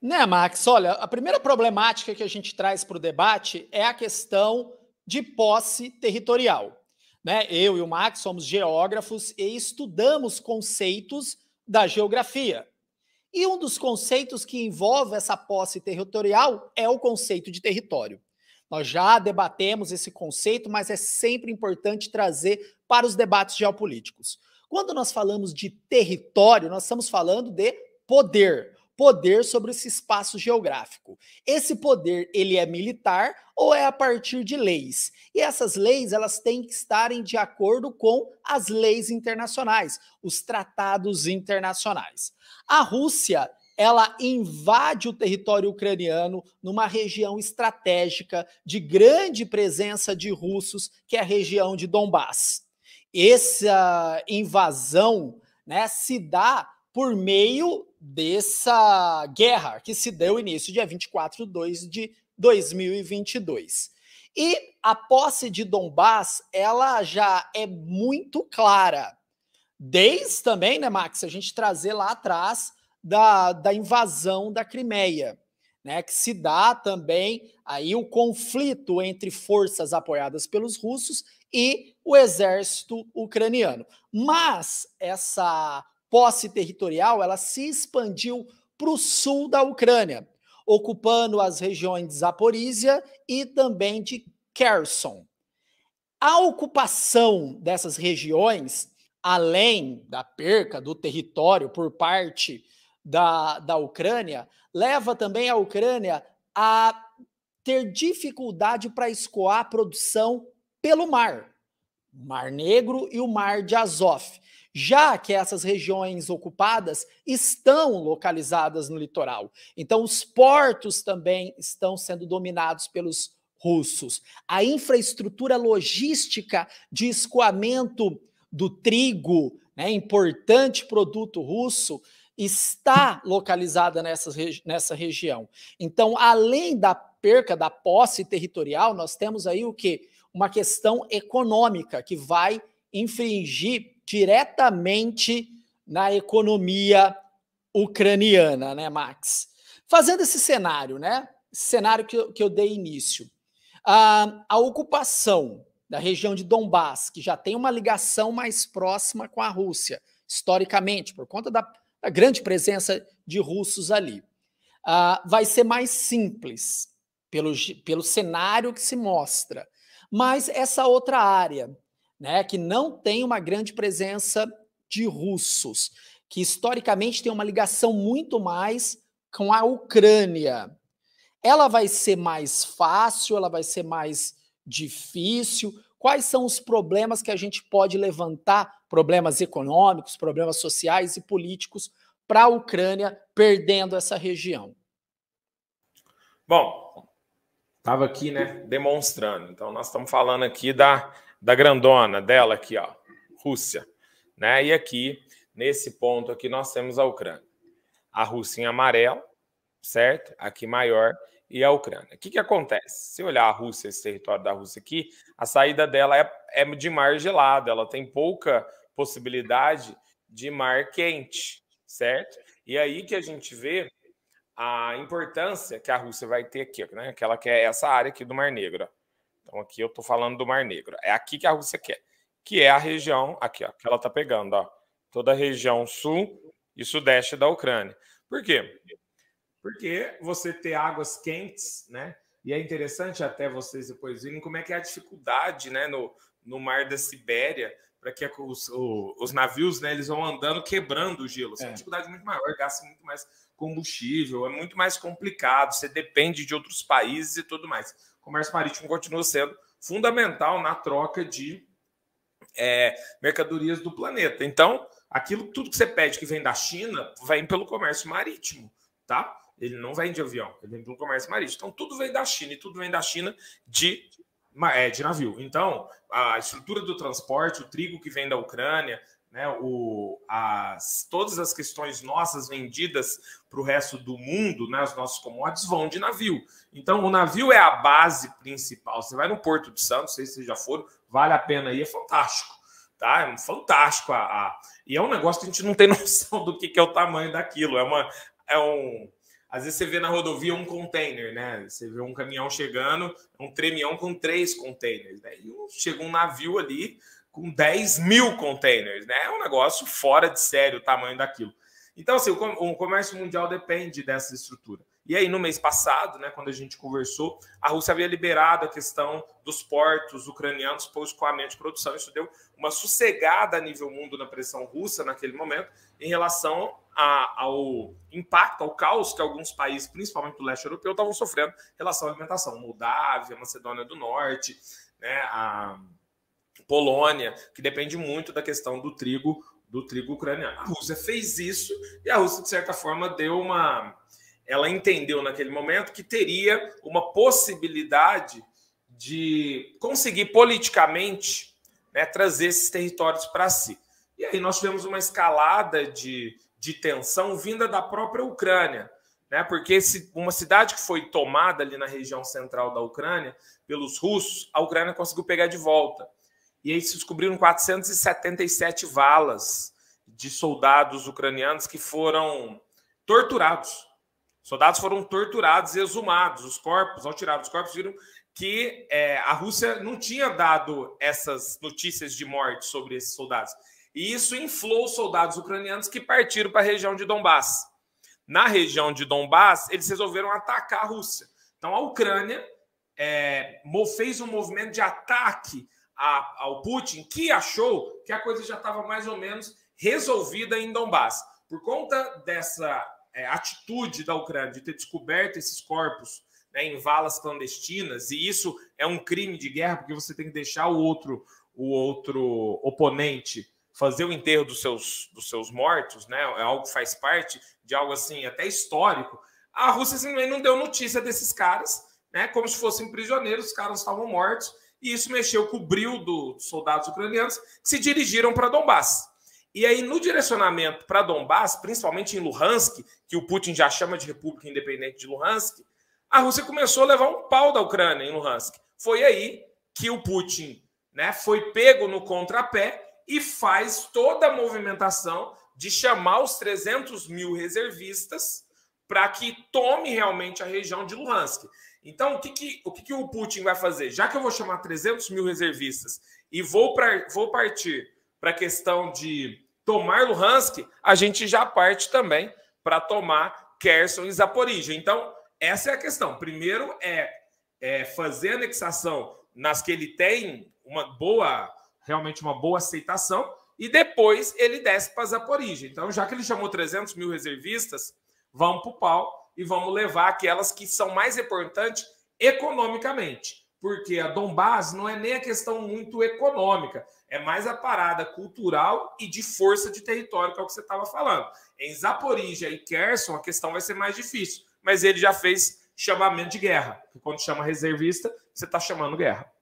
Né, Max? Olha, a primeira problemática que a gente traz para o debate é a questão de posse territorial. Né? Eu e o Max somos geógrafos e estudamos conceitos da geografia. E um dos conceitos que envolve essa posse territorial é o conceito de território. Nós já debatemos esse conceito, mas é sempre importante trazer para os debates geopolíticos. Quando nós falamos de território, nós estamos falando de poder poder sobre esse espaço geográfico. Esse poder, ele é militar ou é a partir de leis? E essas leis, elas têm que estarem de acordo com as leis internacionais, os tratados internacionais. A Rússia, ela invade o território ucraniano numa região estratégica de grande presença de russos, que é a região de Donbass. Essa invasão né, se dá por meio dessa guerra que se deu início dia 24 de 2 de 2022. E a posse de Donbass, ela já é muito clara. Desde também, né, Max, a gente trazer lá atrás da, da invasão da Crimeia, né, que se dá também aí o conflito entre forças apoiadas pelos russos e o exército ucraniano. Mas essa posse territorial ela se expandiu para o sul da Ucrânia, ocupando as regiões de Zaporísia e também de Kherson. A ocupação dessas regiões, além da perca do território por parte da, da Ucrânia, leva também a Ucrânia a ter dificuldade para escoar a produção pelo mar, Mar Negro e o Mar de Azov já que essas regiões ocupadas estão localizadas no litoral. Então, os portos também estão sendo dominados pelos russos. A infraestrutura logística de escoamento do trigo, né, importante produto russo, está localizada nessa, nessa região. Então, além da perca da posse territorial, nós temos aí o que? Uma questão econômica que vai infringir diretamente na economia ucraniana, né, Max? Fazendo esse cenário, né? Esse cenário que eu, que eu dei início. A, a ocupação da região de Donbass, que já tem uma ligação mais próxima com a Rússia, historicamente, por conta da, da grande presença de russos ali, uh, vai ser mais simples, pelo, pelo cenário que se mostra. Mas essa outra área, né, que não tem uma grande presença de russos, que historicamente tem uma ligação muito mais com a Ucrânia. Ela vai ser mais fácil, ela vai ser mais difícil? Quais são os problemas que a gente pode levantar, problemas econômicos, problemas sociais e políticos para a Ucrânia perdendo essa região? Bom, estava aqui, né, demonstrando. Então nós estamos falando aqui da da grandona dela aqui, ó, Rússia, né? E aqui nesse ponto aqui nós temos a Ucrânia. A Rússia em amarelo, certo? Aqui maior e a Ucrânia. O que, que acontece? Se olhar a Rússia, esse território da Rússia aqui, a saída dela é, é de mar gelado, ela tem pouca possibilidade de mar quente, certo? E aí que a gente vê a importância que a Rússia vai ter aqui, né? Que ela quer essa área aqui do Mar Negro. Então aqui eu estou falando do Mar Negro. É aqui que é a Rússia quer, que é a região aqui, ó, que ela está pegando, ó, toda a região sul e sudeste da Ucrânia. Por quê? Porque você ter águas quentes, né? E é interessante até vocês depois verem como é que é a dificuldade, né, no, no mar da Sibéria, para que os, os, navios, né, eles vão andando quebrando o gelo. Essa é uma é. dificuldade muito maior, gasta muito mais combustível, é muito mais complicado, você depende de outros países e tudo mais. O comércio marítimo continua sendo fundamental na troca de é, mercadorias do planeta. Então, aquilo tudo que você pede que vem da China vem pelo comércio marítimo, tá? Ele não vem de avião, ele vem pelo comércio marítimo. Então, tudo vem da China e tudo vem da China de, é, de navio. Então, a estrutura do transporte, o trigo que vem da Ucrânia, né, o, as, todas as questões nossas vendidas para o resto do mundo, né, as nossos commodities vão de navio. Então, o navio é a base principal. Você vai no Porto de Santos, sei se vocês já foram, vale a pena aí, é fantástico. Tá? É fantástico. A, a, E é um negócio que a gente não tem noção do que, que é o tamanho daquilo. É, uma, é um. Às vezes você vê na rodovia um container, né? Você vê um caminhão chegando, é um tremião com três containers. Né? E chega um navio ali com 10 mil containers, né? É um negócio fora de sério o tamanho daquilo. Então, assim, o comércio mundial depende dessa estrutura. E aí, no mês passado, né, quando a gente conversou, a Rússia havia liberado a questão dos portos ucranianos para o escoamento de produção. Isso deu uma sossegada a nível mundo na pressão russa naquele momento em relação a, ao impacto, ao caos que alguns países, principalmente do leste europeu, estavam sofrendo em relação à alimentação. Moldávia, Macedônia do Norte, né, a Polônia, que depende muito da questão do trigo do trigo ucraniano. A Rússia fez isso e a Rússia, de certa forma, deu uma. Ela entendeu naquele momento que teria uma possibilidade de conseguir politicamente né, trazer esses territórios para si. E aí nós tivemos uma escalada de, de tensão vinda da própria Ucrânia, né, porque uma cidade que foi tomada ali na região central da Ucrânia pelos russos, a Ucrânia conseguiu pegar de volta. E aí se descobriram 477 valas de soldados ucranianos que foram torturados. soldados foram torturados e exumados. Os corpos, ao tirar os corpos, viram que é, a Rússia não tinha dado essas notícias de morte sobre esses soldados. E isso inflou os soldados ucranianos que partiram para a região de Donbass. Na região de Donbass, eles resolveram atacar a Rússia. Então, a Ucrânia é, fez um movimento de ataque a, ao Putin, que achou que a coisa já estava mais ou menos resolvida em Donbass. Por conta dessa é, atitude da Ucrânia de ter descoberto esses corpos né, em valas clandestinas, e isso é um crime de guerra, porque você tem que deixar o outro, o outro oponente fazer o enterro dos seus, dos seus mortos, né, é algo que faz parte de algo assim, até histórico. A Rússia simplesmente não deu notícia desses caras, né, como se fossem prisioneiros, os caras estavam mortos, e isso mexeu com o bril dos soldados ucranianos que se dirigiram para Donbass. E aí, no direcionamento para Donbass, principalmente em Luhansk, que o Putin já chama de República Independente de Luhansk, a Rússia começou a levar um pau da Ucrânia em Luhansk. Foi aí que o Putin né, foi pego no contrapé e faz toda a movimentação de chamar os 300 mil reservistas para que tome realmente a região de Luhansk. Então, o que, que, o, que, que o Putin vai fazer? Já que eu vou chamar 300 mil reservistas e vou, pra, vou partir para a questão de tomar Luhansk, a gente já parte também para tomar Kherson e Zaporizhia. Então, essa é a questão. Primeiro é, é fazer anexação nas que ele tem uma boa, realmente uma boa aceitação, e depois ele desce para Zaporizhia. Então, já que ele chamou 300 mil reservistas, vamos para o pau e vamos levar aquelas que são mais importantes economicamente. Porque a Dombás não é nem a questão muito econômica, é mais a parada cultural e de força de território, que é o que você estava falando. Em Zaporizhia e Kherson, a questão vai ser mais difícil, mas ele já fez chamamento de guerra. Quando chama reservista, você está chamando guerra.